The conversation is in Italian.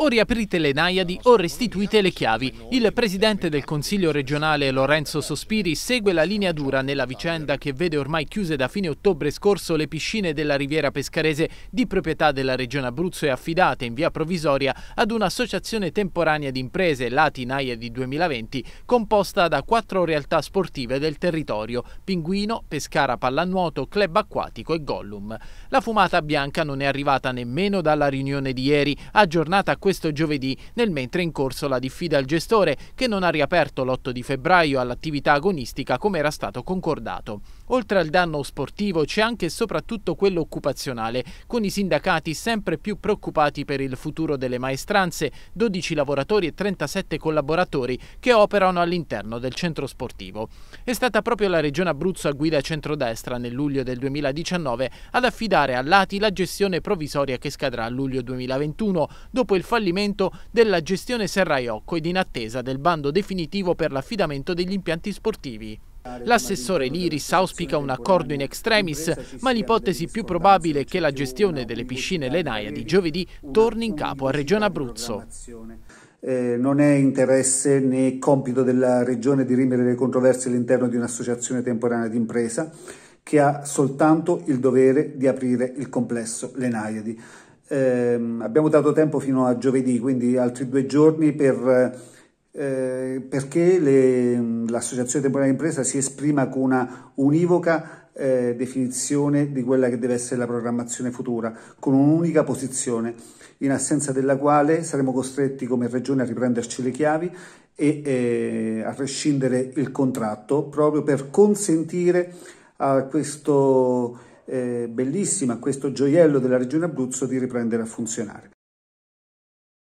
O riaprite le Naiadi o restituite le chiavi. Il presidente del Consiglio regionale Lorenzo Sospiri segue la linea dura nella vicenda che vede ormai chiuse da fine ottobre scorso le piscine della riviera pescarese di proprietà della regione Abruzzo e affidate in via provvisoria ad un'associazione temporanea di imprese Lati Naiadi 2020 composta da quattro realtà sportive del territorio Pinguino, Pescara Pallanuoto, Club Acquatico e Gollum. La fumata bianca non è arrivata nemmeno dalla riunione di ieri, aggiornata a questo giovedì, nel mentre è in corso la diffida al gestore che non ha riaperto l'8 di febbraio all'attività agonistica come era stato concordato. Oltre al danno sportivo c'è anche e soprattutto quello occupazionale, con i sindacati sempre più preoccupati per il futuro delle maestranze, 12 lavoratori e 37 collaboratori che operano all'interno del centro sportivo. È stata proprio la Regione Abruzzo a guida centrodestra nel luglio del 2019 ad affidare a Lati la gestione provvisoria che scadrà a luglio 2021 dopo il fallimento della gestione Serraiocco ed in attesa del bando definitivo per l'affidamento degli impianti sportivi. L'assessore Liris auspica un accordo in extremis, ma l'ipotesi più probabile è che la gestione delle piscine Lenaia di giovedì torni in capo a Regione Abruzzo. Eh, non è interesse né compito della Regione dirimere le controversie all'interno di un'associazione temporanea d'impresa che ha soltanto il dovere di aprire il complesso Lenaiadi. Eh, abbiamo dato tempo fino a giovedì, quindi altri due giorni per, eh, perché l'Associazione Temporanea Impresa si esprima con una univoca eh, definizione di quella che deve essere la programmazione futura, con un'unica posizione, in assenza della quale saremo costretti come Regione a riprenderci le chiavi e eh, a rescindere il contratto proprio per consentire a questo eh, bellissima, questo gioiello della regione Abruzzo di riprendere a funzionare.